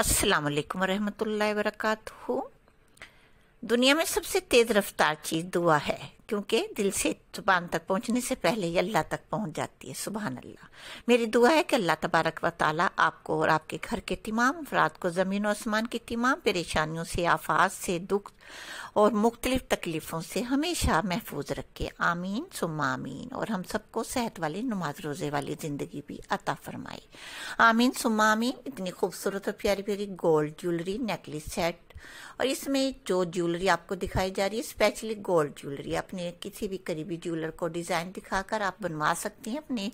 असलकम वरहमल रहमतुल्लाहि दुनिया में सबसे तेज रफ्तार चीज दुआ है क्योंकि दिल से जुबान तक पहुंचने से पहले ही अल्लाह तक पहुंच जाती है सुबह अल्लाह मेरी दुआ है कि अल्लाह तबारक व ताली आपको और आपके घर के तमाम अफराद को ज़मीन और आसमान की तमाम परेशानियों से आफात से दुख और मुख्तलिफ तकलीफ़ों से हमेशा महफूज रखे आमीन सुम आमीन और हम सबको सेहत वाली नमाज रोज़े वाली ज़िंदगी भी अता फरमाई आमीन सुम आमीन इतनी खूबसूरत और प्यारी प्यारी गोल्ड ज्वेलरी नेकलिस सेट और इसमें जो ज्वेलरी आपको दिखाई जा रही है स्पेशली गोल्ड ज्वेलरी अपने किसी भी करीबी ज्वेलर को डिज़ाइन दिखाकर आप बनवा सकती हैं अपने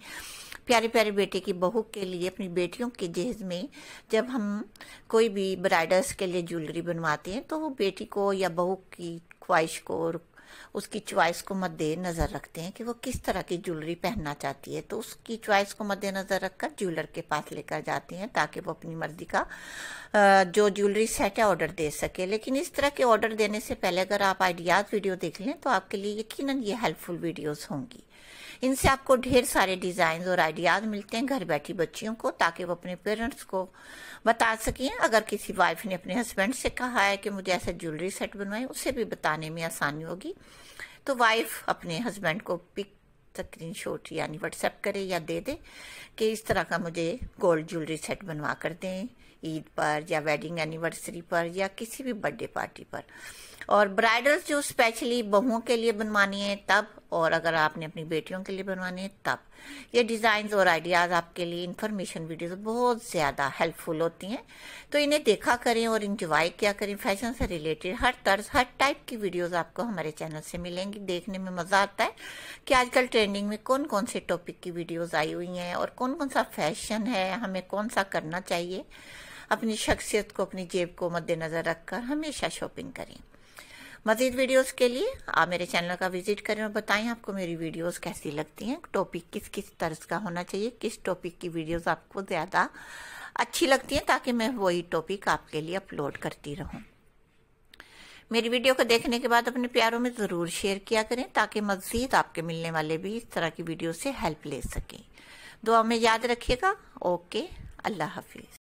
प्यारे प्यारे बेटे की बहू के लिए अपनी बेटियों के जेहज में जब हम कोई भी ब्राइडल्स के लिए ज्वेलरी बनवाते हैं तो वो बेटी को या बहू की ख्वाहिश को और उसकी च्वाइस को मद्देनज़र रखते हैं कि वो किस तरह की ज्वेलरी पहनना चाहती है तो उसकी च्वाइस को मद्देनज़र रखकर ज्वेलर के पास लेकर जाते हैं ताकि वो अपनी मर्जी का जो ज्वेलरी सेट है ऑर्डर दे सके लेकिन इस तरह के ऑर्डर देने से पहले अगर आप आइडियाज़ वीडियो देख लें तो आपके लिए यकीन ये हेल्पफुल वीडियोज़ होंगी इनसे आपको ढेर सारे डिज़ाइन और आइडियाज़ मिलते हैं घर बैठी बच्चियों को ताकि वो अपने पेरेंट्स को बता सकें अगर किसी वाइफ ने अपने हस्बैंड से कहा है कि मुझे ऐसा ज्वेलरी सेट बनवाए उसे भी बताने में आसानी होगी तो वाइफ अपने हस्बैंड को पिक स्क्रीन शॉट यानी व्हाट्सएप करे या दे दे कि इस तरह का मुझे गोल्ड ज्वेलरी सेट बनवा कर दें ईद पर या वेडिंग एनिवर्सरी पर या किसी भी बर्थडे पार्टी पर और ब्राइडल्स जो स्पेशली बहुओं के लिए बनवानी है तब और अगर आपने अपनी बेटियों के लिए बनवाने हैं तब ये डिज़ाइंस और आइडियाज़ आपके लिए इन्फॉर्मेशन वीडियोस बहुत ज़्यादा हेल्पफुल होती हैं तो इन्हें देखा करें और इंजॉय किया करें फैशन से रिलेटेड हर तर्ज हर टाइप की वीडियोज़ आपको हमारे चैनल से मिलेंगी देखने में मज़ा आता है कि आजकल ट्रेंडिंग में कौन कौन से टॉपिक की वीडियोज़ आई हुई हैं और कौन कौन सा फैशन है हमें कौन सा करना चाहिए अपनी शख्सियत को अपनी जेब को मद्देनज़र रखकर हमेशा शॉपिंग करें मज़ीद वीडियोस के लिए आप मेरे चैनल का विज़िट करें और बताएं आपको मेरी वीडियोस कैसी लगती हैं टॉपिक किस किस तर्ज का होना चाहिए किस टॉपिक की वीडियोस आपको ज़्यादा अच्छी लगती हैं ताकि मैं वही टॉपिक आपके लिए अपलोड करती रहूं मेरी वीडियो को देखने के बाद अपने प्यारों में ज़रूर शेयर किया करें ताकि मज़ीद आपके मिलने वाले भी इस तरह की वीडियो से हेल्प ले सकें दुआ में याद रखिएगा ओके अल्लाह हाफिज़